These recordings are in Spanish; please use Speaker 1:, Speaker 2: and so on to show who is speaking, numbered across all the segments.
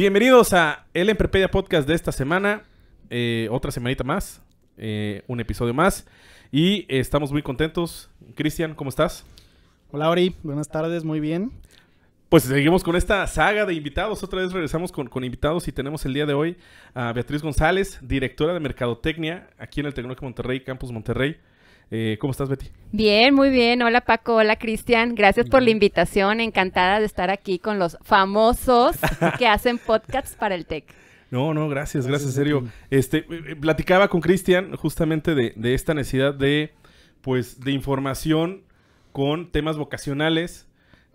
Speaker 1: Bienvenidos a El Emprepedia Podcast de esta semana. Eh, otra semanita más. Eh, un episodio más. Y eh, estamos muy contentos. Cristian, ¿cómo estás?
Speaker 2: Hola, Ori. Buenas tardes. Muy bien.
Speaker 1: Pues seguimos con esta saga de invitados. Otra vez regresamos con, con, invitados y tenemos el día de hoy a Beatriz González, directora de Mercadotecnia aquí en el Tecnológico Monterrey, Campus Monterrey. Eh, ¿Cómo estás, Betty?
Speaker 3: Bien, muy bien. Hola, Paco. Hola, Cristian. Gracias por la invitación. Encantada de estar aquí con los famosos que hacen podcasts para el TEC.
Speaker 1: No, no, gracias, gracias, serio. Este, eh, eh, platicaba con Cristian justamente de, de, esta necesidad de, pues, de información con temas vocacionales,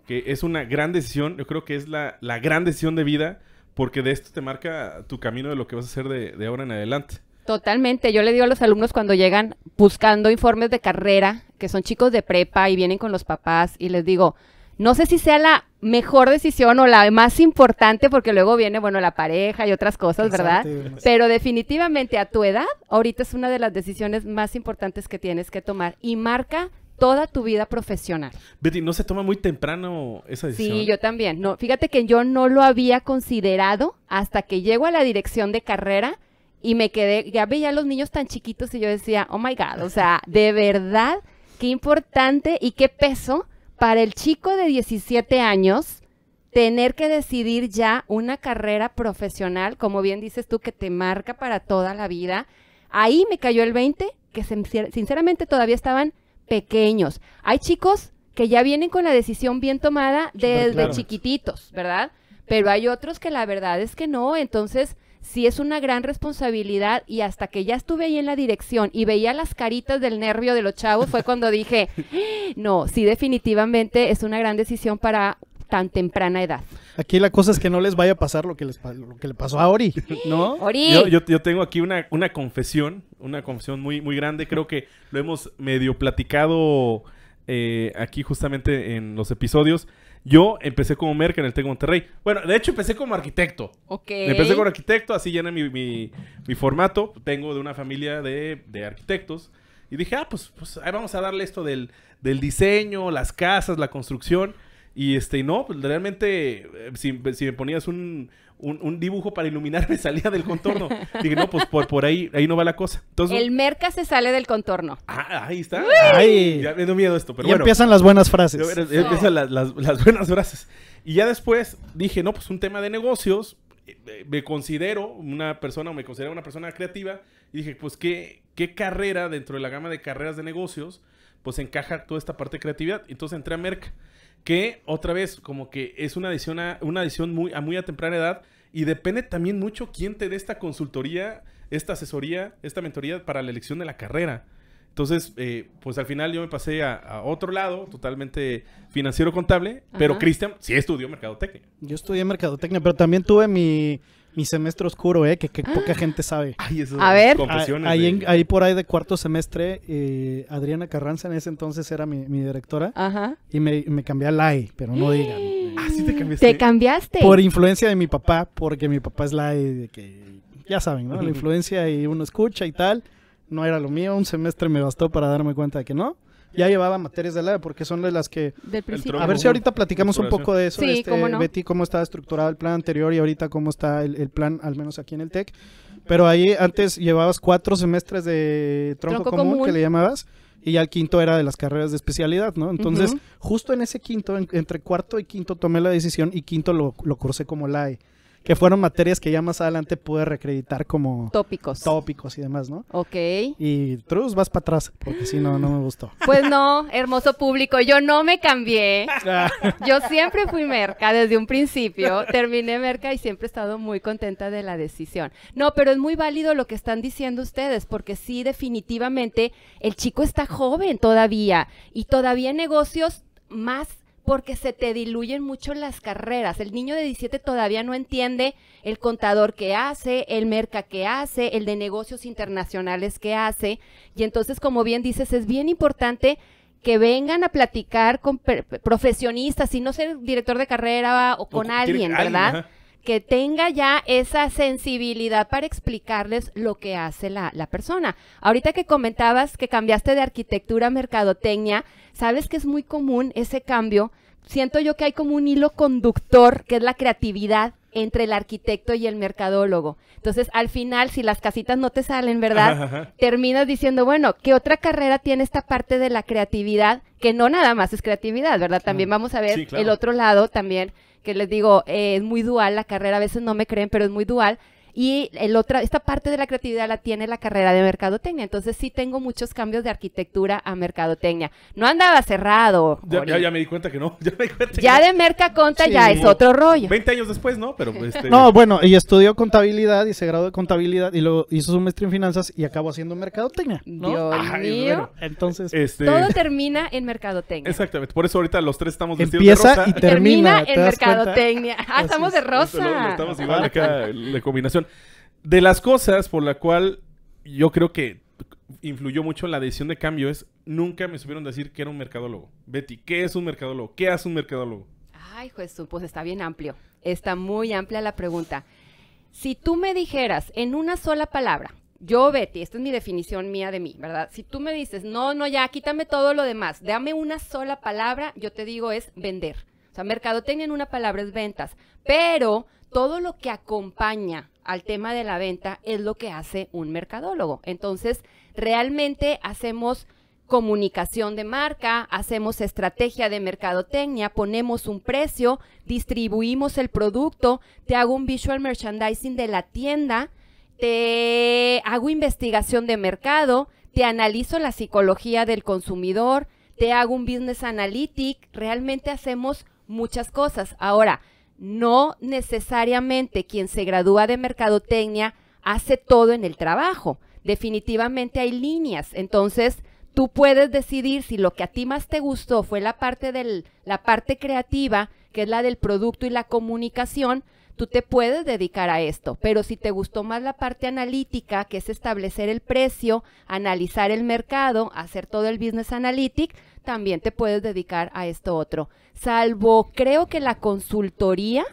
Speaker 1: que es una gran decisión, yo creo que es la, gran decisión de vida, porque de esto te marca tu camino de lo que vas a hacer de ahora en adelante.
Speaker 3: Totalmente. Yo le digo a los alumnos cuando llegan buscando informes de carrera, que son chicos de prepa y vienen con los papás, y les digo, no sé si sea la mejor decisión o la más importante, porque luego viene, bueno, la pareja y otras cosas, ¿verdad? Pero definitivamente a tu edad, ahorita es una de las decisiones más importantes que tienes que tomar y marca toda tu vida
Speaker 1: profesional. Betty, ¿no se toma muy temprano esa decisión? Sí, yo
Speaker 3: también. No, fíjate que yo no lo había considerado hasta que llego a la dirección de carrera y me quedé, ya veía a los niños tan chiquitos y yo decía, oh my God, o sea, de verdad, qué importante y qué peso para el chico de 17 años tener que decidir ya una carrera profesional, como bien dices tú, que te marca para toda la vida. Ahí me cayó el 20, que sinceramente todavía estaban pequeños. Hay chicos que ya vienen con la decisión bien tomada desde chiquititos, ¿verdad? Pero hay otros que la verdad es que no, entonces sí es una gran responsabilidad y hasta que ya estuve ahí en la dirección y veía las caritas del nervio de los chavos fue cuando dije, no, sí definitivamente es una gran decisión para tan temprana edad.
Speaker 2: Aquí la cosa es que no les vaya a pasar lo que, les, lo que le pasó a Ori, ¿no?
Speaker 1: Ori. Yo, yo, tengo aquí una, confesión, una confesión muy, muy grande. Creo que lo hemos medio platicado eh, aquí justamente en los episodios. Yo empecé como merca en el TEC Monterrey. Bueno, de hecho empecé como arquitecto. Ok. Empecé como arquitecto, así llené mi, formato. Tengo de una familia de, arquitectos. Y dije, ah, pues, pues ahí vamos a darle esto del, del diseño, las casas, la construcción. Y este, no, pues realmente, eh, si, me ponías un, dibujo para iluminar, me salía del contorno. Dije, no, pues por, por ahí, ahí no va la cosa. Entonces, el
Speaker 3: merca se sale del contorno. Ah, ahí
Speaker 1: está. ya me dio miedo esto, pero y empiezan las buenas frases. Empiezan las, buenas frases. Y ya después dije, no, pues un tema de negocios, eh, me considero una persona o me considero una persona creativa y dije, pues ¿qué, qué carrera dentro de la gama de carreras de negocios pues encaja toda esta parte de creatividad. Entonces entré a Merca que otra vez como que es una adición a, una muy a muy a temprana edad y depende también mucho quién te dé esta consultoría, esta asesoría, esta mentoría para la elección de la carrera. Entonces, eh, pues al final yo me pasé a, otro lado, totalmente financiero contable, pero Cristian sí estudió mercadotecnia.
Speaker 2: Yo estudié mercadotecnia, pero también tuve mi mi semestre oscuro, ¿eh? Que, ah. poca gente sabe. Ay, eso a ver. ahí, ahí, por ahí de cuarto semestre, eh, Adriana Carranza en ese entonces era mi, directora. Y me, me cambié a LAE, pero no digan. ¡Eh! Ah, sí te cambiaste. Te
Speaker 3: cambiaste. Por influencia
Speaker 2: de mi papá, porque mi papá es LAE de que... Ya saben, ¿no? La influencia y uno escucha y tal. No era lo mío. Un semestre me bastó para darme cuenta de que no ya llevaba materias de la porque son de las que... A ver si ahorita platicamos un poco de eso, sí, este, Betty, cómo estaba estructurado el plan anterior y ahorita cómo está el, plan, al menos aquí en el TEC. Pero ahí antes llevabas cuatro semestres de tronco, común, que le llamabas, y ya el quinto era de las carreras de especialidad, ¿no? Entonces, justo en ese quinto, entre cuarto y quinto tomé la decisión y quinto lo, lo cursé como LAE que fueron materias que ya más adelante pude recreditar como tópicos. Tópicos y demás, ¿no? Ok. Y Truz, vas para atrás, porque si no, no me gustó.
Speaker 3: Pues no, hermoso público, yo no me cambié. Ah. yo siempre fui merca desde un principio, terminé merca y siempre he estado muy contenta de la decisión. No, pero es muy válido lo que están diciendo ustedes, porque sí, definitivamente, el chico está joven todavía y todavía en negocios más porque se te diluyen mucho las carreras. El niño de 17 todavía no entiende el contador que hace, el merca que hace, el de negocios internacionales que hace. Y entonces, como bien dices, es bien importante que vengan a platicar con profesionistas, y no ser director de carrera o con alguien, ¿verdad? que tenga ya esa sensibilidad para explicarles lo que hace la, persona. Ahorita que comentabas que cambiaste de arquitectura a mercadotecnia, sabes que es muy común ese cambio. Siento yo que hay como un hilo conductor, que es la creatividad entre el arquitecto y el mercadólogo. Entonces, al final, si las casitas no te salen, ¿verdad? Terminas diciendo, bueno, ¿qué otra carrera tiene esta parte de la creatividad? Que no nada más es creatividad, ¿verdad? También vamos a ver el otro lado también que les digo, eh, es muy dual, la carrera a veces no me creen, pero es muy dual, y el esta parte de la creatividad la tiene la carrera de mercadotecnia. Entonces sí tengo muchos cambios de arquitectura a mercadotecnia. No andaba cerrado.
Speaker 1: Ya, me di cuenta que no. Ya, de
Speaker 3: merca conta ya es otro
Speaker 1: rollo. 20 años después, ¿no? Pero
Speaker 2: este, No, bueno, y estudió contabilidad y se graduó de contabilidad y luego hizo su maestría en finanzas y acabó haciendo mercadotecnia. Dios entonces, este, todo
Speaker 3: termina en mercadotecnia.
Speaker 2: Exactamente.
Speaker 1: Por eso ahorita los tres estamos Empieza de rosa. y termina, en
Speaker 3: mercadotecnia. Ah, estamos de rosa. estamos
Speaker 1: igual acá, la combinación. De las cosas por la cual yo creo que influyó mucho en la decisión de cambio es nunca me supieron decir que era un mercadólogo. Betty, ¿qué es un mercadólogo? ¿Qué hace un mercadólogo?
Speaker 3: Ay, Jesús, pues, pues está bien amplio. Está muy amplia la pregunta. Si tú me dijeras en una sola palabra, yo, Betty, esta es mi definición mía de mí, ¿verdad? Si tú me dices, no, no, ya, quítame todo lo demás, dame una sola palabra, yo te digo es vender. O sea, mercadotecnia en una palabra es ventas, pero todo lo que acompaña al tema de la venta es lo que hace un mercadólogo. Entonces, realmente hacemos comunicación de marca, hacemos estrategia de mercadotecnia, ponemos un precio, distribuimos el producto, te hago un visual merchandising de la tienda, te hago investigación de mercado, te analizo la psicología del consumidor, te hago un business analytic, realmente hacemos muchas cosas. Ahora, no necesariamente quien se gradúa de mercadotecnia hace todo en el trabajo. Definitivamente hay líneas. Entonces, tú puedes decidir si lo que a ti más te gustó fue la parte del la parte creativa, que es la del producto y la comunicación, tú te puedes dedicar a esto, pero si te gustó más la parte analítica, que es establecer el precio, analizar el mercado, hacer todo el business analytic, también te puedes dedicar a esto otro. Salvo, creo que la consultoría,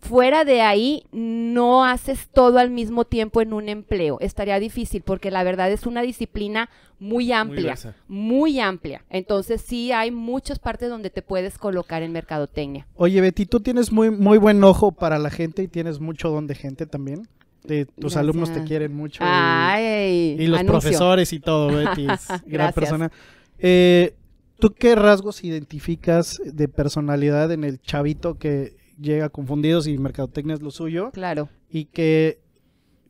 Speaker 3: fuera de ahí, no haces todo al mismo tiempo en un empleo. Estaría difícil porque la verdad es una disciplina muy amplia, muy, amplia. Entonces sí hay muchas partes donde te puedes colocar en mercadotecnia.
Speaker 2: Oye, Betty, tú tienes muy, muy buen ojo para la gente y tienes mucho don de gente también. De eh, tus alumnos te quieren mucho. y, los profesores y todo, Betty. gran persona. Eh, ¿Tú qué rasgos identificas de personalidad en el chavito que llega confundido y mercadotecnia es lo suyo? Claro. Y que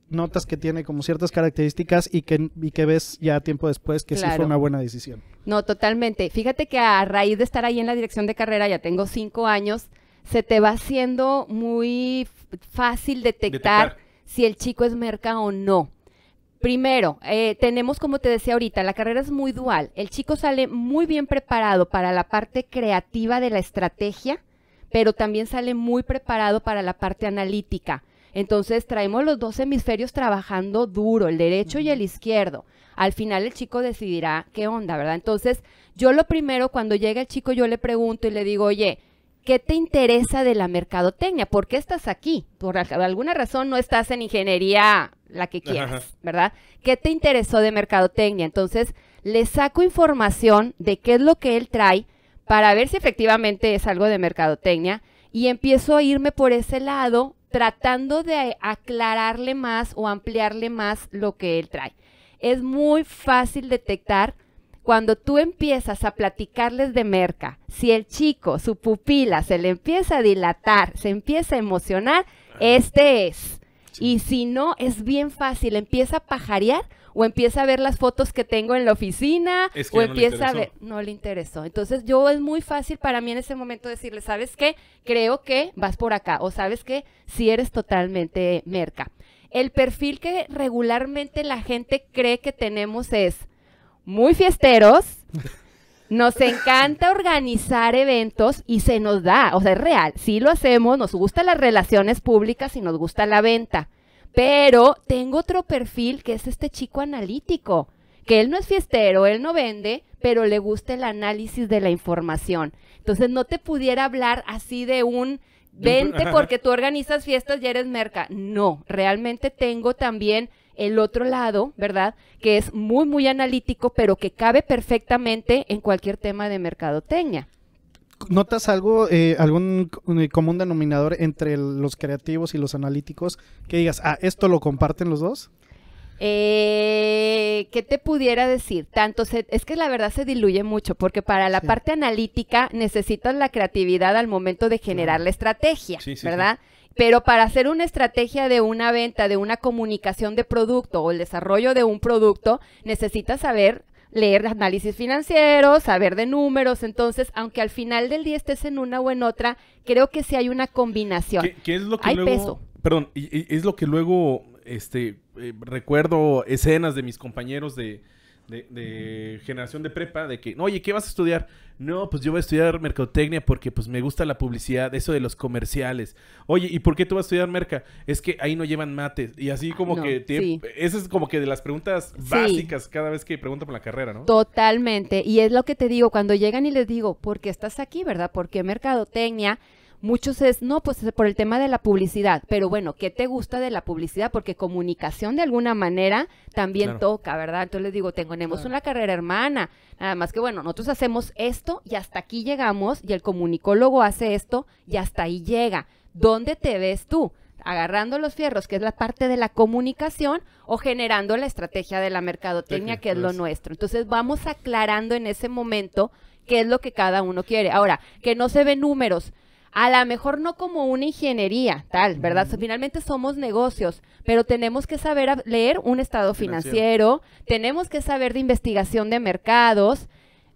Speaker 2: notas que tiene como ciertas características y que, que ves ya tiempo después que sí fue una buena decisión.
Speaker 3: No, totalmente. Fíjate que a raíz de estar ahí en la dirección de carrera, ya tengo cinco años, se te va haciendo muy fácil detectar, detectar. si el chico es merca o no. Primero, eh, tenemos, como te decía ahorita, la carrera es muy dual. El chico sale muy bien preparado para la parte creativa de la estrategia, pero también sale muy preparado para la parte analítica. Entonces traemos los dos hemisferios trabajando duro, el derecho y el izquierdo. Al final el chico decidirá qué onda, ¿verdad? Entonces, yo lo primero, cuando llega el chico, yo le pregunto y le digo, oye, ¿qué te interesa de la mercadotecnia? ¿Por qué estás aquí? Por alguna razón no estás en ingeniería la que quieras, ¿verdad? ¿Qué te interesó de mercadotecnia? Entonces, le saco información de qué es lo que él trae para ver si efectivamente es algo de mercadotecnia y empiezo a irme por ese lado tratando de aclararle más o ampliarle más lo que él trae. Es muy fácil detectar cuando tú empiezas a platicarles de merca, si el chico, su pupila, se le empieza a dilatar, se empieza a emocionar, este es. Y si no, es bien fácil, empieza a pajarear o empieza a ver las fotos que tengo en la oficina, o no empieza a ver, no le interesó. Entonces yo es muy fácil para mí en ese momento decirle, ¿sabes qué? Creo que vas por acá, o sabes que si eres totalmente merca. El perfil que regularmente la gente cree que tenemos es muy fiesteros. Nos encanta organizar eventos y se nos da, o sea, es real, sí lo hacemos, nos gustan las relaciones públicas y nos gusta la venta. Pero tengo otro perfil que es este chico analítico, que él no es fiestero, él no vende, pero le gusta el análisis de la información. Entonces no te pudiera hablar así de un vente porque tú organizas fiestas y eres merca. No, realmente tengo también el otro lado, ¿verdad? Que es muy, muy analítico, pero que cabe perfectamente en cualquier tema de mercadotecnia.
Speaker 2: ¿Notas algo, eh, algún eh, común denominador entre los creativos y los analíticos que digas, ah, esto lo comparten los dos? Eh,
Speaker 3: ¿Qué te pudiera decir? Tanto es que la verdad se diluye mucho, porque para la parte analítica necesitas la creatividad al momento de generar la estrategia, ¿verdad? Pero para hacer una estrategia de una venta, de una comunicación de producto o el desarrollo de un producto, necesitas saber leer análisis financieros, saber de números. Entonces, aunque al final del día estés en una o en otra, creo que sí hay una combinación.
Speaker 1: ¿Qué, es lo que hay peso. Perdón, es lo que luego este, eh, recuerdo escenas de mis compañeros de, de, generación de prepa, de que, oye, ¿qué vas a estudiar? No, pues yo voy a estudiar mercadotecnia porque pues me gusta la publicidad, eso de los comerciales. Oye, ¿y por qué tú vas a estudiar merca? Es que ahí no llevan mates. Y así como que... es como que de las preguntas básicas cada vez que preguntan por la carrera, ¿no?
Speaker 3: Totalmente. Y es lo que te digo, cuando llegan y les digo, ¿por qué estás aquí, verdad? Porque mercadotecnia? Muchos es, no, pues por el tema de la publicidad, pero bueno, ¿qué te gusta de la publicidad? Porque comunicación de alguna manera también toca, ¿verdad? Entonces les digo, tenemos una carrera hermana, nada más que bueno, nosotros hacemos esto y hasta aquí llegamos y el comunicólogo hace esto y hasta ahí llega. ¿Dónde te ves tú? agarrando los fierros, que es la parte de la comunicación, o generando la estrategia de la mercadotecnia, que es lo nuestro. Entonces vamos aclarando en ese momento qué es lo que cada uno quiere. Ahora, que no se ven números, a lo mejor no como una ingeniería, tal, ¿verdad? Finalmente somos negocios, pero tenemos que saber leer un estado financiero, financiero, tenemos que saber de investigación de mercados.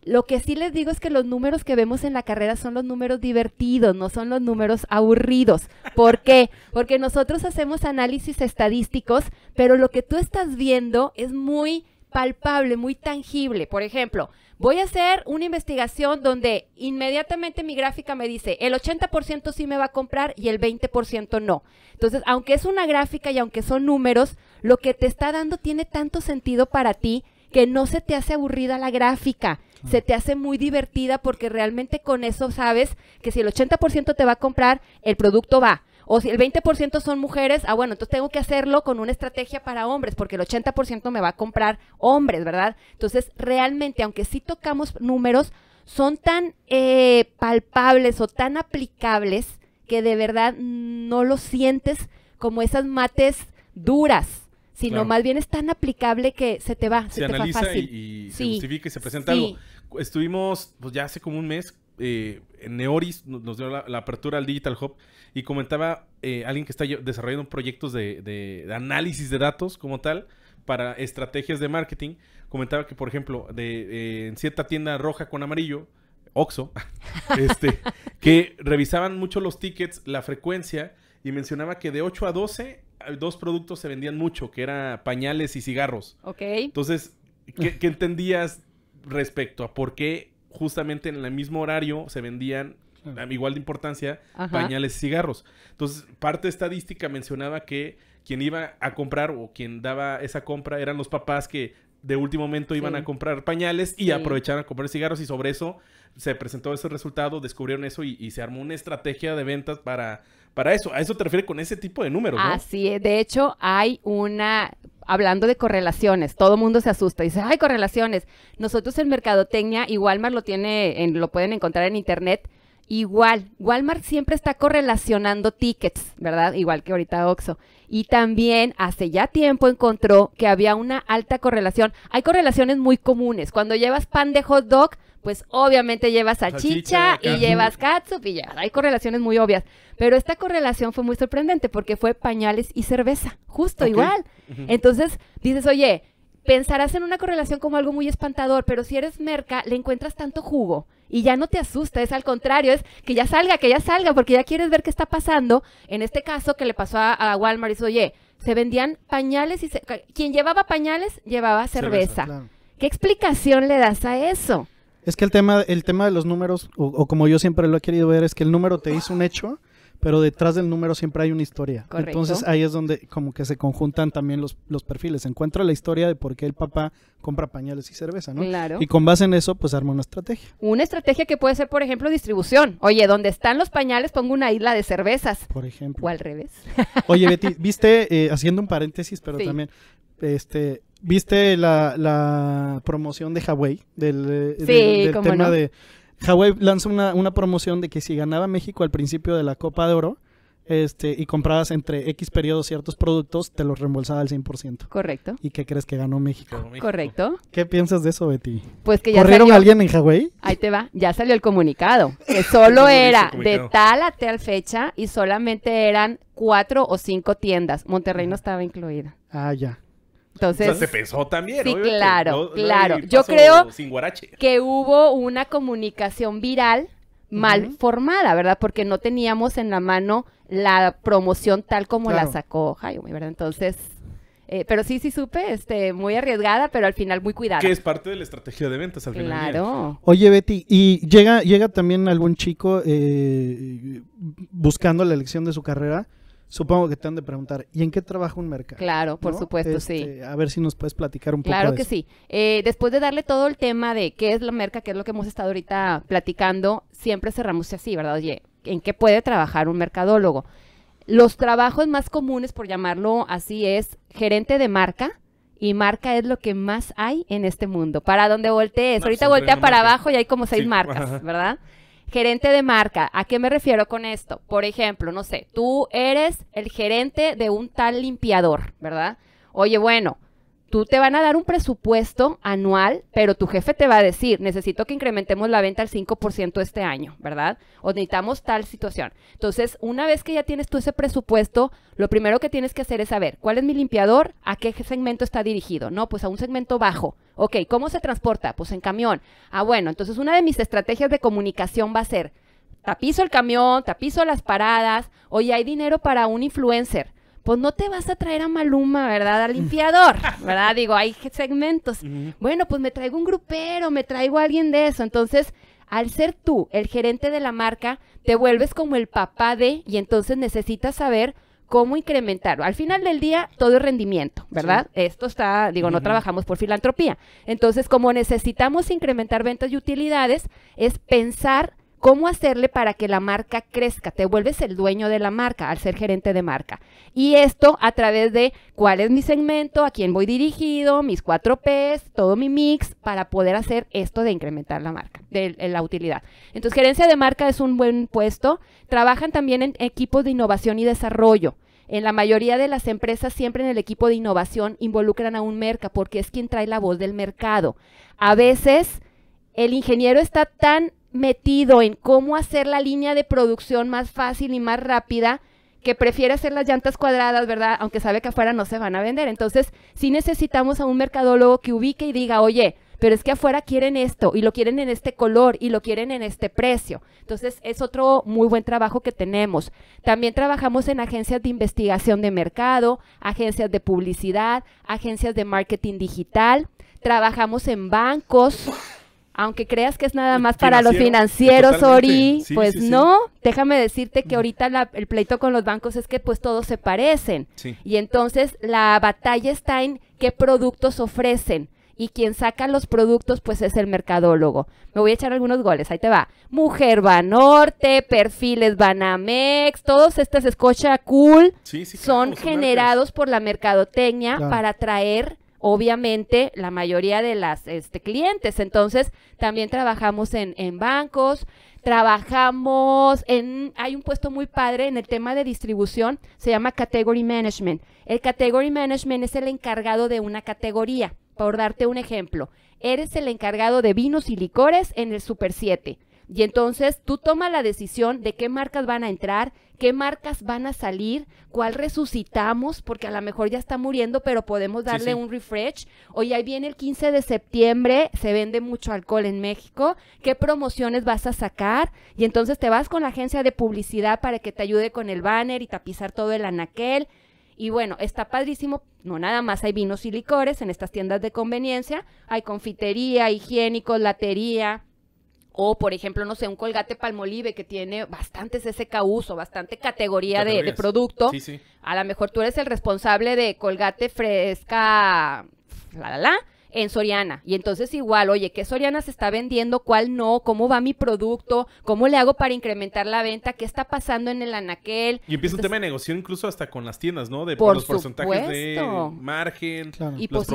Speaker 3: Lo que sí les digo es que los números que vemos en la carrera son los números divertidos, no son los números aburridos. ¿Por qué? Porque nosotros hacemos análisis estadísticos, pero lo que tú estás viendo es muy palpable, muy tangible. Por ejemplo, voy a hacer una investigación donde inmediatamente mi gráfica me dice el 80% sí me va a comprar y el 20% no. Entonces, aunque es una gráfica y aunque son números, lo que te está dando tiene tanto sentido para ti que no se te hace aburrida la gráfica, se te hace muy divertida porque realmente con eso sabes que si el 80% te va a comprar, el producto va. O si el 20% son mujeres, ah, bueno, entonces tengo que hacerlo con una estrategia para hombres, porque el 80% me va a comprar hombres, ¿verdad? Entonces, realmente, aunque sí tocamos números, son tan eh, palpables o tan aplicables que de verdad no lo sientes como esas mates duras sino más bien es tan aplicable que se te va, se, se te analiza y, y se justifica y se presenta algo.
Speaker 1: Estuvimos, pues ya hace como un mes, eh, en Neoris nos dio la, apertura al Digital Hub y comentaba eh, alguien que está desarrollando proyectos de, análisis de datos como tal para estrategias de marketing. Comentaba que, por ejemplo, de, eh, en cierta tienda roja con amarillo, Oxo, este, que revisaban mucho los tickets, la frecuencia y mencionaba que de 8 a 12 dos productos se vendían mucho, que eran pañales y cigarros. Ok. Entonces, qué entendías respecto a por qué justamente en el mismo horario se vendían igual de importancia, pañales y cigarros. Entonces, parte estadística mencionaba que quien iba a comprar o quien daba esa compra eran los papás que de último momento iban a comprar pañales y aprovechar a comprar cigarros y sobre eso se presentó ese resultado, descubrieron eso y, se armó una estrategia de ventas para, para eso. A eso te refieres con ese tipo de números, ¿no? Así
Speaker 3: es. De hecho, hay una hablando de correlaciones, todo mundo se asusta y dice, ay, correlaciones. Nosotros el Mercadotecnia, igual más lo tiene, en, lo pueden encontrar en internet, Igual, Walmart siempre está correlacionando tickets, ¿verdad? Igual que ahorita Oxxo. Y también hace ya tiempo encontró que había una alta correlación. Hay correlaciones muy comunes. Cuando llevas pan de hot dog, pues obviamente llevas salchicha y llevas katsup y ya. Hay correlaciones muy obvias. Pero esta correlación fue muy sorprendente porque fue pañales y cerveza, justo igual. Entonces dices, oye, pensarás en una correlación como algo muy espantador, pero si eres merca, le encuentras tanto jugo y ya no te asusta, es al contrario, es que ya salga, que ya salga, porque ya quieres ver qué está pasando. En este caso que le pasó a, a Walmart, oye, se vendían pañales y quien llevaba pañales llevaba cerveza.
Speaker 2: ¿Qué explicación le das a eso? Es que el tema, el tema de los números, o, o como yo siempre lo he querido ver, es que el número te hizo un hecho pero detrás del número siempre hay una historia. Correcto. Entonces ahí es donde como que se conjuntan también los, los perfiles. Encuentra la historia de por qué el papá compra pañales y cerveza, ¿no? Claro. Y con base en eso, pues arma una estrategia.
Speaker 3: Una estrategia que puede ser, por ejemplo, distribución. Oye, donde están los pañales, pongo una isla de cervezas. Por ejemplo. O al revés.
Speaker 2: Oye, Betty, viste, eh, haciendo un paréntesis, pero también, este, ¿Viste la, la, promoción de Huawei? Del, eh, del, tema de Huawei lanzó una, promoción de que si ganaba México al principio de la Copa de Oro este, y comprabas entre X periodos ciertos productos, te los reembolsaba al 100%. Correcto. ¿Y qué crees que ganó México? Correcto. ¿Qué piensas de eso, Betty? Pues que ya ¿Corrieron a alguien en Huawei. Ahí te va, ya salió el comunicado, que solo era de
Speaker 3: tal a tal fecha y solamente eran cuatro o cinco tiendas. Monterrey no estaba incluida. Ah, ya. Entonces, se pesó también. Sí, claro, claro. Yo creo que hubo una comunicación viral mal formada, ¿verdad? Porque no teníamos en la mano la promoción tal como la sacó Jaime, ¿verdad? Entonces, eh, pero sí, sí supe, este, muy arriesgada, pero
Speaker 1: al final muy cuidada. Que es parte de la estrategia de ventas al final. Claro.
Speaker 2: Oye, Betty, ¿y llega, llega también algún chico eh, buscando la elección de su carrera? Supongo que te han de preguntar, ¿y en qué trabaja un mercado? Claro, por supuesto, este, sí. A ver si nos puedes platicar un poco. Claro que sí.
Speaker 3: Eh, después de darle todo el tema de qué es la merca, qué es lo que hemos estado ahorita platicando, siempre cerramos así, ¿verdad? Oye, ¿en qué puede trabajar un mercadólogo? Los trabajos más comunes, por llamarlo así, es gerente de marca, y marca es lo que más hay en este mundo. Para dónde voltees. Ahorita voltea para abajo y hay como seis marcas, ¿verdad? Gerente de marca, ¿a qué me refiero con esto? Por ejemplo, no sé, tú eres el gerente de un tal limpiador, ¿verdad? Oye, bueno, Tú te van a dar un presupuesto anual, pero tu jefe te va a decir, necesito que incrementemos la venta al 5% este año, ¿verdad? O necesitamos tal situación. Entonces, una vez que ya tienes tú ese presupuesto, lo primero que tienes que hacer es saber, ¿cuál es mi limpiador? ¿A qué segmento está dirigido? No, pues a un segmento bajo. Ok, ¿cómo se transporta? Pues en camión. Ah, bueno, entonces una de mis estrategias de comunicación va a ser, tapizo el camión, tapizo las paradas, oye, hay dinero para un influencer pues no te vas a traer a Maluma, ¿verdad? Al limpiador, ¿verdad? Digo, hay segmentos. Bueno, pues me traigo un grupero, me traigo a alguien de eso. Entonces, al ser tú el gerente de la marca, te vuelves como el papá de y entonces necesitas saber cómo incrementarlo. Al final del día, todo es rendimiento, ¿verdad? Esto está, digo, no trabajamos por filantropía. Entonces, como necesitamos incrementar ventas y utilidades, es pensar ¿Cómo hacerle para que la marca crezca? Te vuelves el dueño de la marca al ser gerente de marca. Y esto a través de cuál es mi segmento, a quién voy dirigido, mis cuatro Ps, todo mi mix, para poder hacer esto de incrementar la marca, de, eh, la utilidad. Entonces, gerencia de marca es un buen puesto. Trabajan también en equipos de innovación y desarrollo. En la mayoría de las empresas siempre en el equipo de innovación involucran a un merca porque es quien trae la voz del mercado. A veces el ingeniero está tan metido en cómo hacer la línea de producción más fácil y más rápida, que prefiere hacer las llantas cuadradas, ¿verdad? Aunque sabe que afuera no se van a vender. Entonces, sí necesitamos a un mercadólogo que ubique y diga, oye, pero es que afuera quieren esto y lo quieren en este color y lo quieren en este precio. Entonces, es otro muy buen trabajo que tenemos. También trabajamos en agencias de investigación de mercado, agencias de publicidad, agencias de marketing digital, trabajamos en bancos, aunque creas que es nada más para los financieros, Ori, pues no, déjame decirte que ahorita el pleito con los bancos es que pues todos se parecen. Y entonces la batalla está en qué productos ofrecen y quien saca los productos pues es el mercadólogo. Me voy a echar algunos goles, ahí te va. Mujer Norte, Perfiles Banamex, todos estas escocha cool son generados por la mercadotecnia para traer obviamente la mayoría de las este, clientes. Entonces, también trabajamos en, en, bancos, trabajamos en, hay un puesto muy padre en el tema de distribución, se llama Category Management. El Category Management es el encargado de una categoría, por darte un ejemplo. Eres el encargado de vinos y licores en el Super 7 y entonces tú tomas la decisión de qué marcas van a entrar, qué marcas van a salir, cuál resucitamos, porque a lo mejor ya está muriendo, pero podemos darle un refresh. Hoy ahí viene el 15 de septiembre, se vende mucho alcohol en México, qué promociones vas a sacar y entonces te vas con la agencia de publicidad para que te ayude con el banner y tapizar todo el anaquel. Y bueno, está padrísimo, no nada más hay vinos y licores en estas tiendas de conveniencia, hay confitería, higiénicos, latería, o, por ejemplo, no sé, un colgate palmolive que tiene bastantes SKUs o bastante categoría de, de, producto. A lo mejor tú eres el responsable de colgate fresca, la, la, la en Soriana. Y entonces igual, oye, ¿qué Soriana se está vendiendo? ¿Cuál no? ¿Cómo va mi producto? ¿Cómo le hago para incrementar la venta? ¿Qué está pasando en el anaquel?
Speaker 1: Y empieza un tema de negocio incluso hasta con las tiendas, ¿no? De por los porcentajes de margen, y las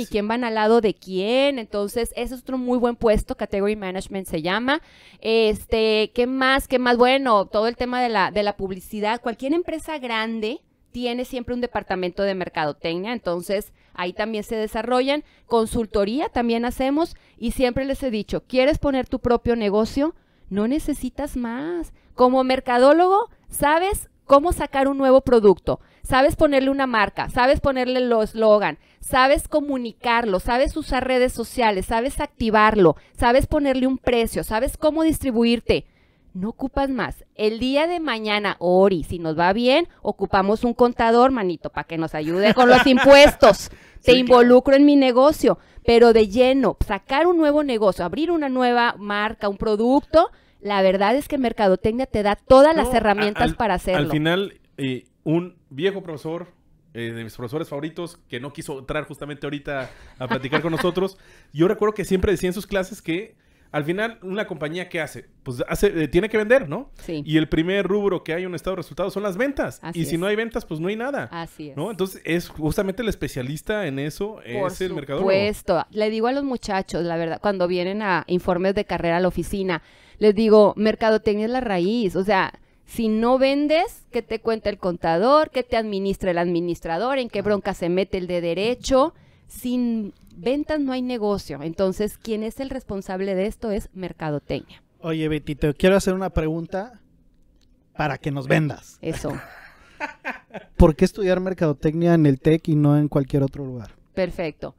Speaker 1: y
Speaker 3: quién van al lado de quién. Entonces, ese es otro muy buen puesto, Category Management se llama. Este, ¿qué más? ¿Qué más? Bueno, todo el tema de la, de la publicidad. Cualquier empresa grande tiene siempre un departamento de mercadotecnia, entonces ahí también se desarrollan, consultoría también hacemos y siempre les he dicho, ¿quieres poner tu propio negocio? No necesitas más. Como mercadólogo, sabes cómo sacar un nuevo producto, sabes ponerle una marca, sabes ponerle el eslogan, sabes comunicarlo, sabes usar redes sociales, sabes activarlo, sabes ponerle un precio, sabes cómo distribuirte no ocupas más. El día de mañana, Ori, si nos va bien, ocupamos un contador, manito, para que nos ayude con los impuestos. Te involucro en mi negocio, pero de lleno, sacar un nuevo negocio, abrir una nueva marca, un producto, la verdad es que Mercadotecnia te da todas las herramientas para hacerlo. Al
Speaker 1: final, eh, un viejo profesor, eh, de mis profesores favoritos, que no quiso entrar justamente ahorita a platicar con nosotros, yo recuerdo que siempre decía en sus clases que al final, una compañía, ¿qué hace? Pues hace, eh, tiene que vender, ¿no? Sí. Y el primer rubro que hay en un estado de resultados son las ventas. Así y si no hay ventas, pues no hay nada. Así es. ¿no? Entonces, es justamente el especialista en eso, es el mercado. Por supuesto.
Speaker 3: Le digo a los muchachos, la verdad, cuando vienen a informes de carrera a la oficina, les digo, mercadotecnia es la raíz. O sea, si no vendes, ¿qué te cuenta el contador? ¿Qué te administra el administrador? ¿En qué bronca se mete el de derecho? Sin ventas no hay negocio. Entonces, ¿quién es el responsable de esto es mercadotecnia.
Speaker 2: Oye, Betty, te quiero hacer una pregunta para que nos vendas. Eso. ¿Por qué estudiar mercadotecnia en el TEC y no en cualquier otro lugar?
Speaker 3: Perfecto.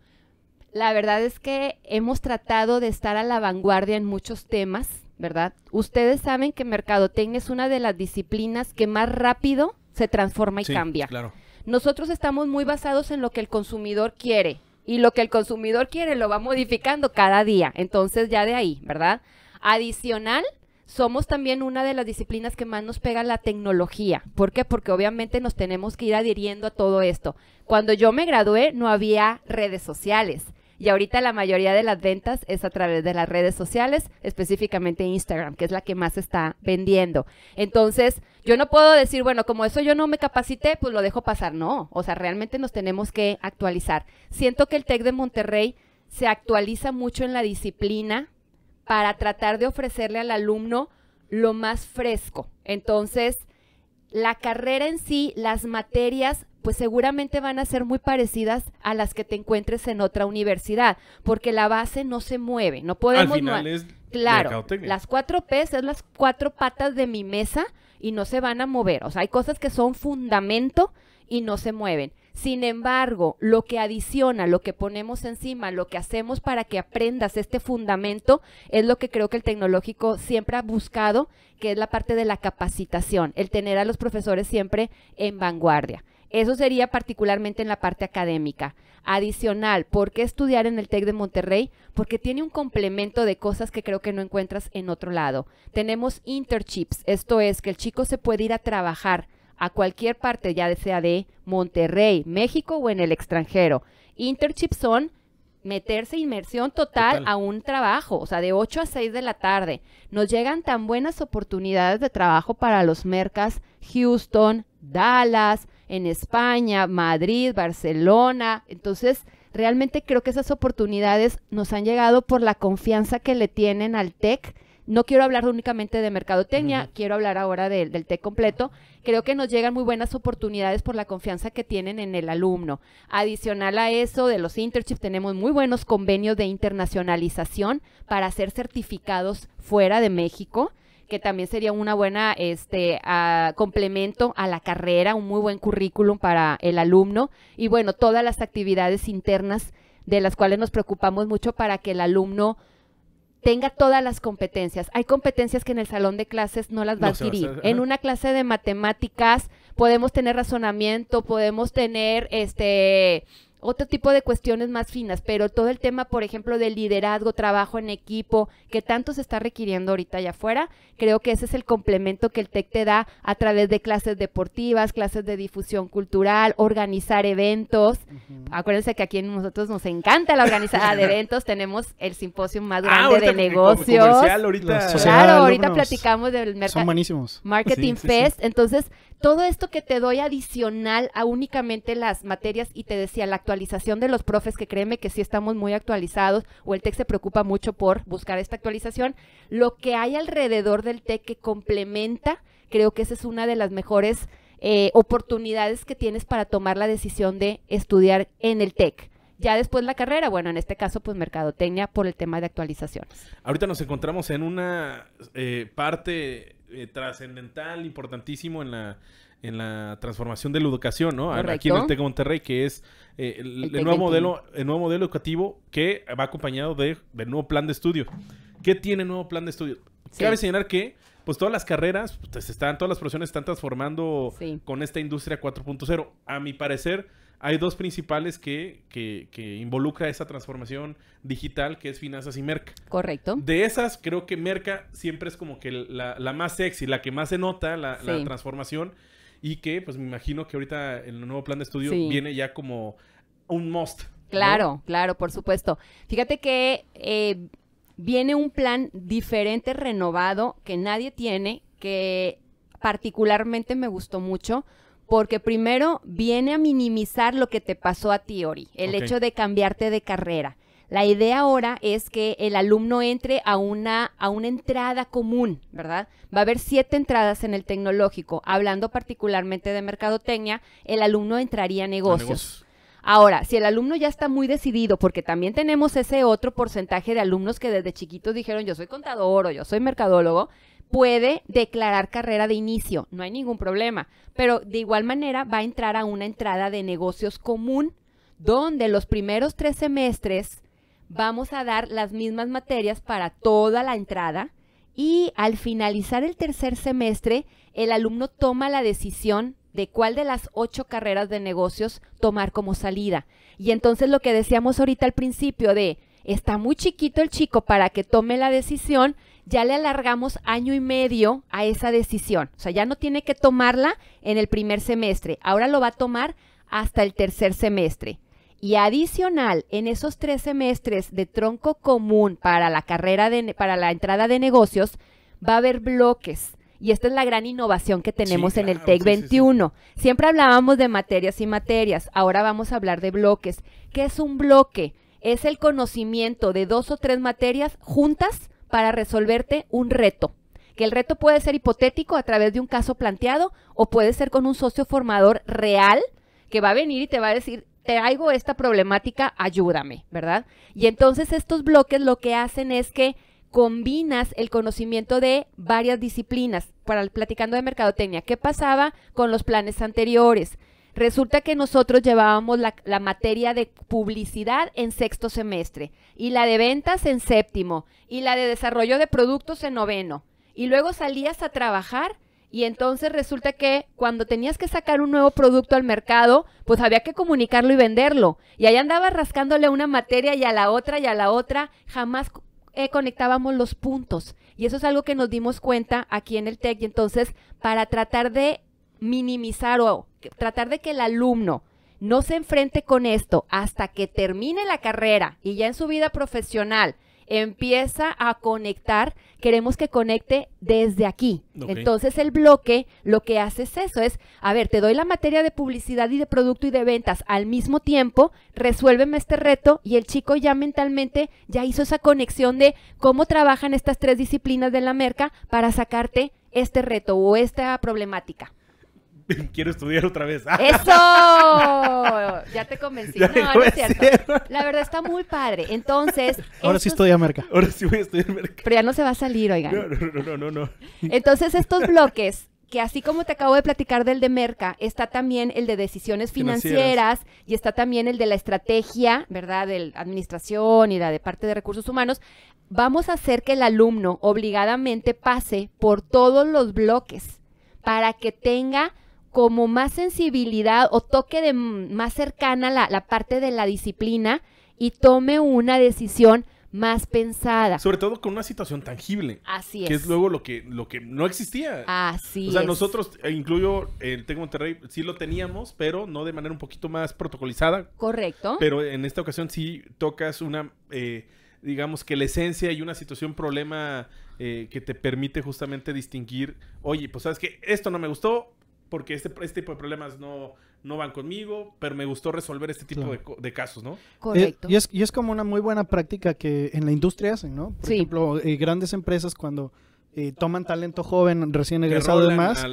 Speaker 3: La verdad es que hemos tratado de estar a la vanguardia en muchos temas, ¿verdad? Ustedes saben que mercadotecnia es una de las disciplinas que más rápido se transforma y sí, cambia. Claro. Nosotros estamos muy basados en lo que el consumidor quiere, y lo que el consumidor quiere lo va modificando cada día. Entonces ya de ahí, ¿verdad? Adicional, somos también una de las disciplinas que más nos pega la tecnología. ¿Por qué? Porque obviamente nos tenemos que ir adhiriendo a todo esto. Cuando yo me gradué no había redes sociales. Y ahorita la mayoría de las ventas es a través de las redes sociales, específicamente Instagram, que es la que más está vendiendo. Entonces, yo no puedo decir, bueno, como eso yo no me capacité, pues lo dejo pasar. No, o sea, realmente nos tenemos que actualizar. Siento que el TEC de Monterrey se actualiza mucho en la disciplina para tratar de ofrecerle al alumno lo más fresco. Entonces, la carrera en sí, las materias pues seguramente van a ser muy parecidas a las que te encuentres en otra universidad, porque la base no se mueve, no podemos... Al final es claro, las cuatro P es las cuatro patas de mi mesa y no se van a mover, o sea, hay cosas que son fundamento y no se mueven. Sin embargo, lo que adiciona, lo que ponemos encima, lo que hacemos para que aprendas este fundamento es lo que creo que el tecnológico siempre ha buscado, que es la parte de la capacitación, el tener a los profesores siempre en vanguardia. Eso sería particularmente en la parte académica. Adicional, ¿por qué estudiar en el TEC de Monterrey? Porque tiene un complemento de cosas que creo que no encuentras en otro lado. Tenemos interchips, esto es que el chico se puede ir a trabajar a cualquier parte, ya sea de Monterrey, México o en el extranjero. Interchips son meterse inmersión total, a un trabajo, o sea, de 8 a 6 de la tarde. Nos llegan tan buenas oportunidades de trabajo para los mercas Houston, Dallas, en España, Madrid, Barcelona. Entonces, realmente creo que esas oportunidades nos han llegado por la confianza que le tienen al TEC. No quiero hablar únicamente de mercadotecnia, quiero hablar ahora del TEC completo. Creo que nos llegan muy buenas oportunidades por la confianza que tienen en el alumno. Adicional a eso, de los internships tenemos muy buenos convenios de internacionalización para ser certificados fuera de México que también sería una buena este complemento a la carrera, un muy buen currículum para el alumno y bueno, todas las actividades internas de las cuales nos preocupamos mucho para que el alumno tenga todas las competencias. Hay competencias que en el salón de clases no las va a adquirir. En una clase de matemáticas podemos tener razonamiento, podemos tener este otro tipo de cuestiones más finas, pero todo el tema, por ejemplo, de liderazgo, trabajo en equipo, que tanto se está requiriendo ahorita allá afuera, creo que ese es el complemento que el TEC te da a través de clases deportivas, clases de difusión cultural, organizar eventos. Acuérdense que aquí en nosotros nos encanta la organización ah, de eventos, tenemos el simposio más ah, grande de negocios. Comercial, ahorita. Claro, ahorita platicamos del mercado. Son buenísimos. Marketing Fest, entonces todo esto que te doy adicional a únicamente las materias y te decía la actualización de los profes, que créeme que sí estamos muy actualizados, o el TEC se preocupa mucho por buscar esta actualización, lo que hay alrededor del TEC que complementa, creo que esa es una de las mejores eh, oportunidades que tienes para tomar la decisión de estudiar en el TEC. Ya después la carrera, bueno, en este caso, pues mercadotecnia por el tema de actualizaciones.
Speaker 1: Ahorita nos encontramos en una eh, parte eh, trascendental, importantísimo en la en la transformación de la educación, ¿no? Aquí en el TEC Monterrey, que es eh, el, nuevo modelo, el nuevo modelo educativo que va acompañado de, del nuevo plan de estudio. ¿Qué tiene el nuevo plan de estudio? Cabe señalar que pues todas las carreras, pues, están, todas las profesiones están transformando con esta industria 4.0. A mi parecer, hay dos principales que, que, involucra esa transformación digital, que es finanzas y merca. Correcto. De esas, creo que merca siempre es como que la, más sexy, la que más se nota, la transformación, y que pues me imagino que ahorita el nuevo plan de estudio viene ya como un must. Claro,
Speaker 3: claro, por supuesto. Fíjate que eh, viene un plan diferente, renovado, que nadie tiene, que particularmente me gustó mucho. Porque primero viene a minimizar lo que te pasó a ti, Ori, el hecho de cambiarte de carrera. La idea ahora es que el alumno entre a una, a una entrada común, ¿verdad? Va a haber siete entradas en el tecnológico. Hablando particularmente de mercadotecnia, el alumno entraría a negocios. A Ahora, si el alumno ya está muy decidido, porque también tenemos ese otro porcentaje de alumnos que desde chiquitos dijeron yo soy contador o yo soy mercadólogo, puede declarar carrera de inicio, no hay ningún problema, pero de igual manera va a entrar a una entrada de negocios común donde los primeros tres semestres vamos a dar las mismas materias para toda la entrada y al finalizar el tercer semestre, el alumno toma la decisión de cuál de las ocho carreras de negocios tomar como salida. Y entonces lo que decíamos ahorita al principio de, está muy chiquito el chico para que tome la decisión, ya le alargamos año y medio a esa decisión. O sea, ya no tiene que tomarla en el primer semestre, ahora lo va a tomar hasta el tercer semestre. Y adicional, en esos tres semestres de tronco común para la carrera de, para la entrada de negocios, va a haber bloques. Y esta es la gran innovación que tenemos en el TEC 21. Siempre hablábamos de materias y materias, ahora vamos a hablar de bloques. ¿Qué es un bloque? Es el conocimiento de dos o tres materias juntas para resolverte un reto. Que el reto puede ser hipotético a través de un caso planteado o puede ser con un socio formador real que va a venir y te va a decir, traigo esta problemática, ayúdame, ¿verdad? Y entonces estos bloques lo que hacen es que combinas el conocimiento de varias disciplinas. Para el, platicando de mercadotecnia, ¿qué pasaba con los planes anteriores? Resulta que nosotros llevábamos la, materia de publicidad en sexto semestre y la de ventas en séptimo y la de desarrollo de productos en noveno. Y luego salías a trabajar y entonces resulta que cuando tenías que sacar un nuevo producto al mercado, pues había que comunicarlo y venderlo. Y ahí andaba rascándole una materia y a la otra y a la otra, jamás eh, conectábamos los puntos. Y eso es algo que nos dimos cuenta aquí en el TEC. Y entonces, para tratar de minimizar o tratar de que el alumno no se enfrente con esto hasta que termine la carrera y ya en su vida profesional empieza a conectar, queremos que conecte desde aquí. Entonces el bloque lo que hace es eso, es, a ver, te doy la materia de publicidad y de producto y de ventas al mismo tiempo, resuélveme este reto y el chico ya mentalmente ya hizo esa conexión de cómo trabajan estas tres disciplinas de la merca para sacarte este reto o esta problemática.
Speaker 1: quiero estudiar otra vez.
Speaker 3: ¡Eso! Ya te convencí. no, no es cierto. La verdad está muy padre. Entonces.
Speaker 2: Ahora sí sí estudia merca. Ahora sí voy a estudiar merca.
Speaker 3: Pero ya no se va a salir, oigan. No,
Speaker 2: no, no, no, no.
Speaker 3: Entonces, estos bloques que así como te acabo de platicar del de Merca, está también el de decisiones financieras, y está también el de la estrategia, ¿verdad? De administración y la de parte de recursos humanos. Vamos a hacer que el alumno obligadamente pase por todos los bloques para que tenga como más sensibilidad o toque de más cercana la, parte de la disciplina y tome una decisión más pensada.
Speaker 1: Sobre todo con una situación tangible. Así es. Que es luego lo que, lo que no existía. Así es. O sea, nosotros, e incluyo eh, el Tec Monterrey, sí lo teníamos, pero no de manera un poquito más protocolizada. Correcto. Pero en esta ocasión sí tocas una, eh, digamos que la esencia y una situación problema eh, que te permite justamente distinguir, oye, pues sabes que esto no me gustó, porque este, este tipo de problemas no, no van conmigo, pero me gustó resolver este tipo de, casos, ¿no? Correcto.
Speaker 2: Eh, y, es, y, es, como una muy buena práctica que en la industria hacen, ¿no? Por ejemplo, eh, grandes empresas cuando eh, toman talento joven, recién egresado y demás,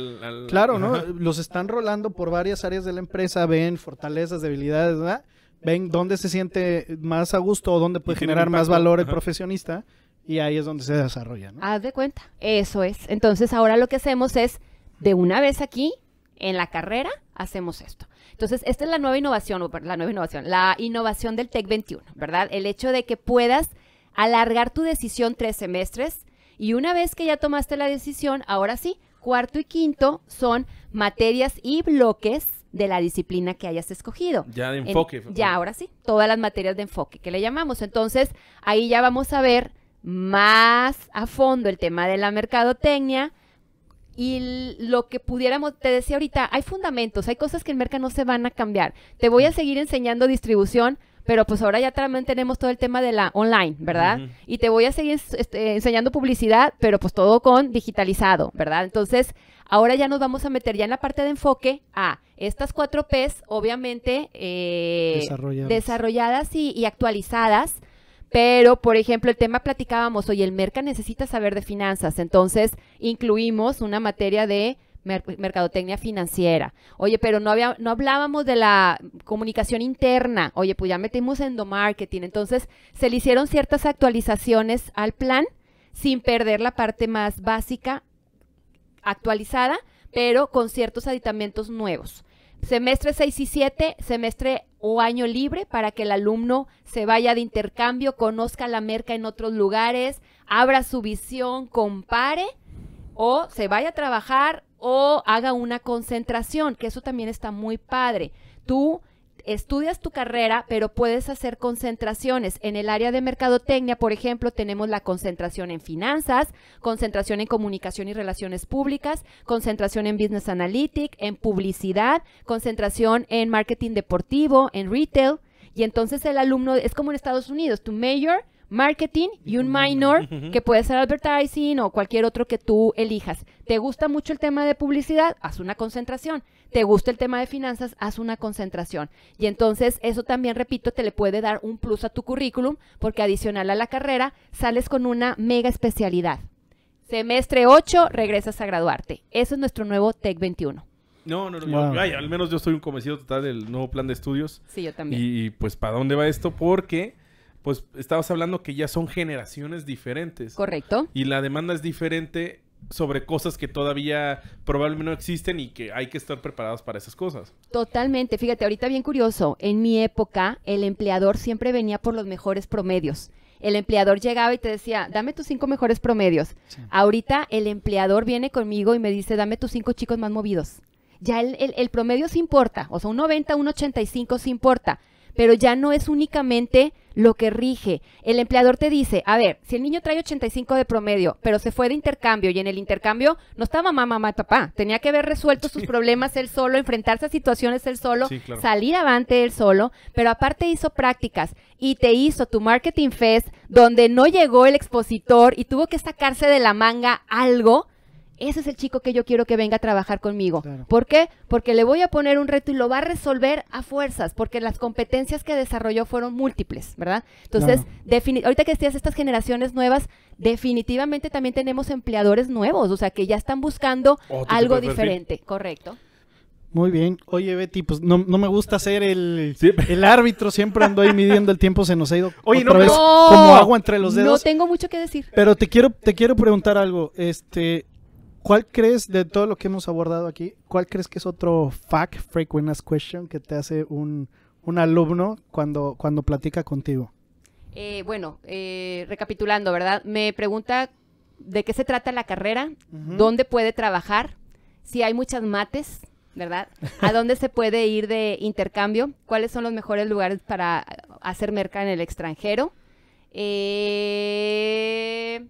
Speaker 2: claro, ¿no? Los están rolando por varias áreas de la empresa, ven fortalezas, debilidades, ¿verdad? Ven dónde se siente más a gusto o dónde puede generar más valor el profesionista y ahí es donde se desarrolla, ¿no?
Speaker 3: Haz de cuenta, eso es. Entonces ahora lo que hacemos es, de una vez aquí, en la carrera hacemos esto. Entonces, esta es la nueva innovación, la nueva innovación, la innovación del TEC 21, ¿verdad? El hecho de que puedas alargar tu decisión tres semestres y una vez que ya tomaste la decisión, ahora sí, cuarto y quinto son materias y bloques de la disciplina que hayas escogido. Ya de enfoque. ya, ahora sí, todas las materias de enfoque que le llamamos. Entonces, ahí ya vamos a ver más a fondo el tema de la mercadotecnia, y lo que pudiéramos, te decía ahorita, hay fundamentos, hay cosas que en mercado no se van a cambiar. Te voy a seguir enseñando distribución, pero pues ahora ya también tenemos todo el tema de la online, ¿verdad? Y te voy a seguir este, enseñando publicidad, pero pues todo con digitalizado, ¿verdad? Entonces, ahora ya nos vamos a meter ya en la parte de enfoque a estas cuatro Ps, obviamente eh, desarrolladas. desarrolladas, y actualizadas pero, por ejemplo, el tema platicábamos, oye, el merca necesita saber de finanzas, entonces incluimos una materia de mercadotecnia financiera. Oye, pero no, había, no hablábamos de la comunicación interna. Oye, pues ya metimos marketing, Entonces, se le hicieron ciertas actualizaciones al plan sin perder la parte más básica actualizada, pero con ciertos aditamentos nuevos. Semestre 6 y 7, semestre o año libre para que el alumno se vaya de intercambio, conozca la merca en otros lugares, abra su visión, compare o se vaya a trabajar o haga una concentración, que eso también está muy padre. Tú estudias tu carrera, pero puedes hacer concentraciones. En el área de mercadotecnia, por ejemplo, tenemos la concentración en finanzas, concentración en comunicación y relaciones públicas, concentración en business analytics, en publicidad, concentración en marketing deportivo, en retail. Y entonces el alumno es como en Estados Unidos, tu mayor, marketing y un minor que puede ser advertising o cualquier otro que tú elijas. ¿Te gusta mucho el tema de publicidad? Haz una concentración. ¿Te gusta el tema de finanzas? Haz una concentración. Y entonces eso también, repito, te le puede dar un plus a tu currículum porque adicional a la carrera sales con una mega especialidad. Semestre 8, regresas a graduarte. Eso es nuestro nuevo TEC 21.
Speaker 1: No, no, no. al menos yo estoy un convencido total del nuevo plan de estudios. Sí, yo también. Y, y pues, ¿para dónde va esto? Porque, pues, estabas hablando que ya son generaciones diferentes. Correcto. Y la demanda es diferente sobre cosas que todavía probablemente no existen y que hay que estar preparados para esas cosas.
Speaker 3: Totalmente, fíjate, ahorita bien curioso, en mi época el empleador siempre venía por los mejores promedios. El empleador llegaba y te decía, dame tus cinco mejores promedios. Ahorita el empleador viene conmigo y me dice, dame tus cinco chicos más movidos. Ya el, el promedio se importa, o sea, un 90, un 85 se importa, pero ya no es únicamente lo que rige. El empleador te dice, a ver, si el niño trae 85 de promedio, pero se fue de intercambio y en el intercambio no estaba mamá, mamá papá, tenía que haber resuelto sus problemas él solo, enfrentarse a situaciones él solo, salir avante él solo, pero aparte hizo prácticas y te hizo tu marketing fest donde no llegó el expositor y tuvo que sacarse de la manga algo ese es el chico que yo quiero que venga a trabajar conmigo. ¿Por qué? Porque le voy a poner un reto y lo va a resolver a fuerzas, porque las competencias que desarrolló fueron múltiples, ¿verdad? Entonces, ahorita que decías estas generaciones nuevas, definitivamente también tenemos empleadores nuevos, o sea, que ya están buscando algo diferente, ¿correcto?
Speaker 2: Muy bien. Oye, Betty, pues no, me gusta ser el, árbitro. Siempre ando ahí midiendo el tiempo. Se nos ha ido Oye, otra no, vez como agua entre los dedos. No tengo mucho que decir. Pero te quiero, te quiero preguntar algo. Este, ¿Cuál crees de todo lo que hemos abordado aquí? ¿Cuál crees que es otro fact, frequent question, que te hace un, alumno cuando, cuando platica contigo?
Speaker 3: Eh, bueno, eh, recapitulando, ¿verdad? Me pregunta de qué se trata la carrera, dónde puede trabajar, si hay muchas mates, ¿verdad? ¿A dónde se puede ir de intercambio? ¿Cuáles son los mejores lugares para hacer merca en el extranjero? Eh,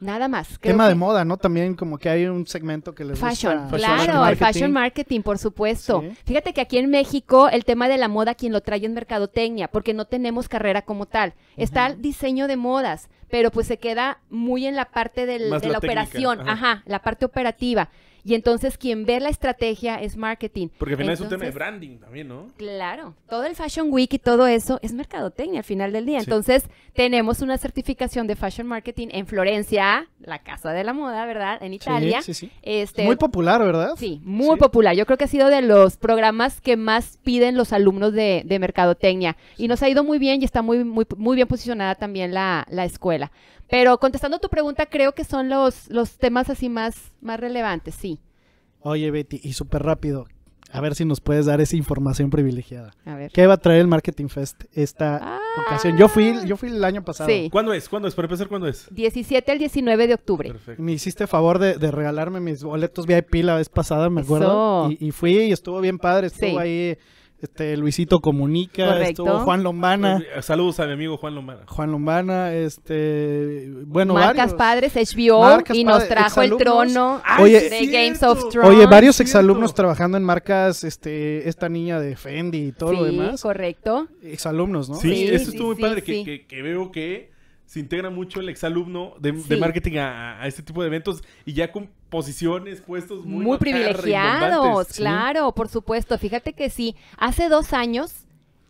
Speaker 3: Nada más. Tema de moda,
Speaker 2: ¿no? También como que hay un segmento que les fashion, gusta. Fashion, claro, marketing. fashion
Speaker 3: marketing, por supuesto. Fíjate que aquí en México el tema de la moda quien lo trae en mercadotecnia, porque no tenemos carrera como tal. Está el diseño de modas, pero pues se queda muy en la parte de la, operación, ajá, la parte operativa. Y entonces quien ve la estrategia es marketing. Porque al final es un tema de branding también, ¿no? Claro. Todo el Fashion Week y todo eso es mercadotecnia al final del día. Entonces tenemos una certificación de Fashion Marketing en Florencia, la casa de la moda, ¿verdad? En Italia. Sí, sí, sí. Este, muy popular, ¿verdad? Sí, muy popular. Yo creo que ha sido de los programas que más piden los alumnos de, de mercadotecnia. Y nos ha ido muy bien y está muy, muy, muy bien posicionada también la, la escuela. Pero contestando tu pregunta, creo que son los, los temas así más, más relevantes, sí.
Speaker 2: Oye, Betty, y súper rápido, a ver si nos puedes dar esa información privilegiada. A ver. ¿Qué va a traer el Marketing Fest esta ah. ocasión? Yo fui, yo fui el año pasado. Sí.
Speaker 1: ¿Cuándo es? ¿Cuándo es? Para empezar, ¿cuándo es?
Speaker 3: 17 al 19 de octubre. Perfecto.
Speaker 2: Me hiciste favor de, regalarme mis boletos VIP la vez pasada, me acuerdo. Y, fui y estuvo bien padre, estuvo ahí este Luisito Comunica, Juan Lombana. Saludos
Speaker 1: a mi amigo Juan Lombana.
Speaker 2: Juan Lombana, este, bueno, Marcas
Speaker 3: Padres HBO y nos trajo el trono
Speaker 2: Oye, ah, de
Speaker 1: Games of Thrones. Oye, varios
Speaker 2: exalumnos trabajando en marcas este esta niña de Fendi y todo lo demás. correcto. Exalumnos, ¿no? Sí, eso estuvo
Speaker 1: muy padre que, veo que se integra mucho el exalumno de, de marketing a, este tipo de eventos y ya con posiciones, puestos muy, muy privilegiados, claro,
Speaker 3: por supuesto. Fíjate que sí, hace dos años,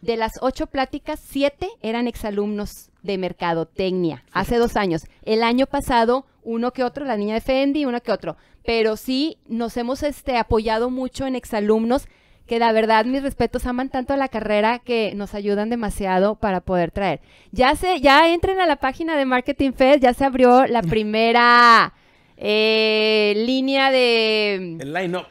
Speaker 3: de las ocho pláticas, siete eran exalumnos de mercadotecnia, tecnia hace dos años. El año pasado, uno que otro, la niña de Fendi, uno que otro. Pero sí, nos hemos este, apoyado mucho en exalumnos que la verdad mis respetos aman tanto la carrera que nos ayudan demasiado para poder traer. Ya se, ya entren a la página de Marketing Fest, ya se abrió la primera eh, línea de... El line-up.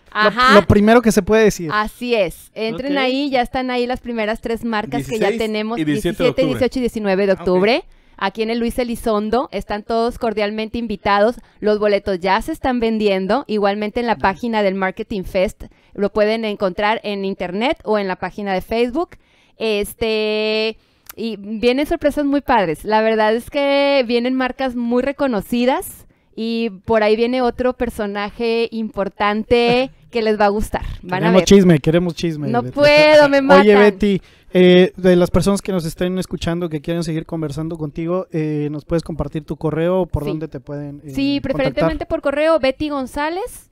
Speaker 3: Lo, primero
Speaker 2: que se puede decir.
Speaker 3: Así es. Entren ahí, ya están ahí las primeras tres marcas que ya tenemos. 17, 18 y 19 de ah, octubre. Aquí en el Luis Elizondo están todos cordialmente invitados. Los boletos ya se están vendiendo. Igualmente en la página del Marketing Fest lo pueden encontrar en internet o en la página de Facebook. Este. Y vienen sorpresas muy padres. La verdad es que vienen marcas muy reconocidas. Y por ahí viene otro personaje importante que les va a gustar. Van queremos
Speaker 2: chisme, queremos chisme. No puedo, me matan. Oye, Betty, eh, de las personas que nos estén escuchando, que quieren seguir conversando contigo, eh, ¿nos puedes compartir tu correo? o ¿Por dónde te pueden eh, Sí, preferentemente
Speaker 3: por correo Betty González,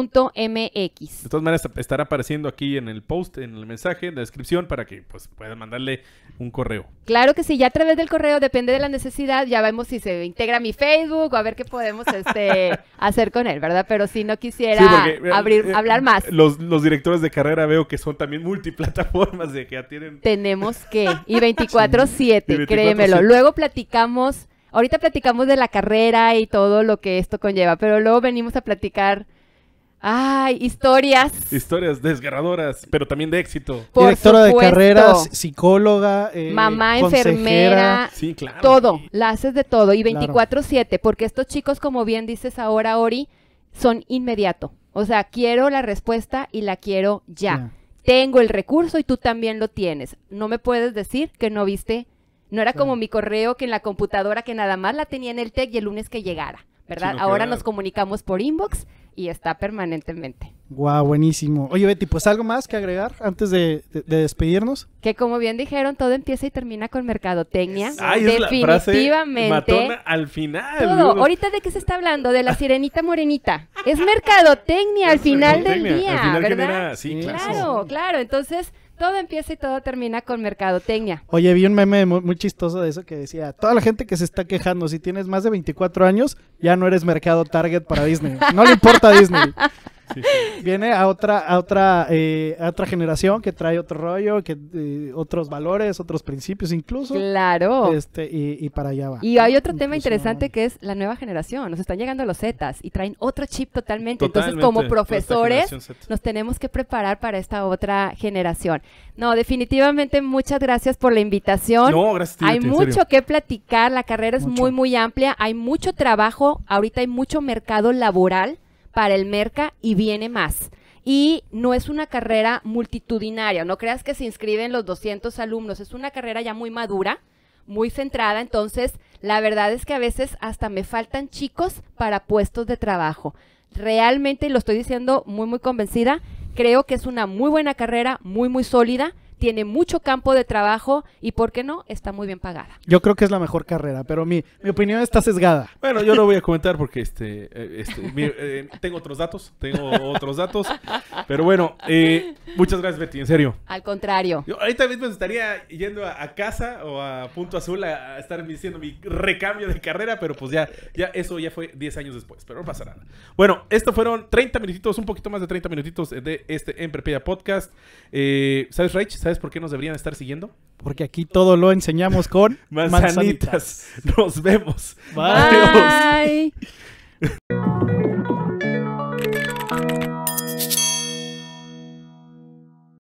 Speaker 3: .mx.
Speaker 1: De
Speaker 2: todas maneras, estará
Speaker 1: apareciendo aquí en el post, en el mensaje, en la descripción, para que pues, puedan mandarle un correo.
Speaker 3: Claro que sí, ya a través del correo, depende de la necesidad, ya vemos si se integra mi Facebook o a ver qué podemos este, hacer con él, ¿verdad? Pero si no quisiera eh,
Speaker 1: abrir, eh, hablar más. Los, directores de carrera veo que son también multiplataformas, de que ya tienen...
Speaker 3: Tenemos que, y 24-7, créemelo. Luego platicamos... Ahorita platicamos de la carrera y todo lo que esto conlleva, pero luego venimos a platicar Ay, historias.
Speaker 1: Historias desgarradoras, pero
Speaker 2: también de éxito. Directora de carreras, psicóloga, eh, mamá, enfermera, sí, claro. todo,
Speaker 3: la haces de todo y 24/7, porque estos chicos, como bien dices ahora, Ori, son inmediato. O sea, quiero la respuesta y la quiero ya. Tengo el recurso y tú también lo tienes. No me puedes decir que no viste, no era como mi correo que en la computadora que nada más la tenía en el TEC y el lunes que llegara. ¿verdad? Ahora nos comunicamos por inbox y está permanentemente.
Speaker 2: Guau, buenísimo. Oye, Betty, pues algo más que agregar antes de, despedirnos.
Speaker 3: Que como bien dijeron, todo empieza y termina con mercadotecnia. Definitivamente. matona
Speaker 2: al final. Todo.
Speaker 3: Ahorita de qué se está hablando, de la sirenita morenita. Es mercadotecnia al final del día,
Speaker 2: al final claro, claro.
Speaker 3: claro. Entonces, todo empieza y todo termina con mercadotecnia.
Speaker 2: Oye, vi un meme muy, chistoso de eso que decía, toda la gente que se está quejando, si tienes más de 24 años, ya no eres mercado target para Disney. No le importa a Disney. Viene a otra, a otra, eh, otra generación que trae otro rollo, que eh, otros valores, otros principios incluso. Claro. Este, y, para allá va. Y hay otro tema interesante
Speaker 3: que es la nueva generación. Nos están llegando los Zetas y traen otro chip totalmente. Entonces, como profesores, nos tenemos que preparar para esta otra generación. No, definitivamente muchas gracias por la invitación. No, gracias. hay mucho que platicar. La carrera es muy, muy amplia. Hay mucho trabajo. Ahorita hay mucho mercado laboral para el Merca y viene más. Y no es una carrera multitudinaria, no creas que se inscriben los 200 alumnos, es una carrera ya muy madura, muy centrada, entonces la verdad es que a veces hasta me faltan chicos para puestos de trabajo. Realmente, lo estoy diciendo muy, muy convencida, creo que es una muy buena carrera, muy, muy sólida tiene mucho campo de trabajo y, ¿por qué no? Está muy bien pagada.
Speaker 2: Yo creo que es la mejor carrera, pero mi, mi opinión está sesgada. Bueno, yo lo voy a comentar porque
Speaker 1: este, eh, este eh, tengo otros datos, tengo otros datos. Pero bueno, eh, muchas gracias, Betty, en serio. Al
Speaker 3: contrario.
Speaker 1: Yo ahorita mismo estaría yendo a, casa o a Punto Azul a, estar diciendo mi recambio de carrera, pero pues ya, ya eso ya fue 10 años después, pero no pasa nada. Bueno, estos fueron 30 minutitos, un poquito más de 30 minutitos de este Emprepedia Podcast. ¿Sabes, Rach? ¿Sabes por qué nos deberían estar siguiendo?
Speaker 2: Porque aquí todo lo enseñamos con manzanitas.
Speaker 1: Nos vemos.
Speaker 2: Bye.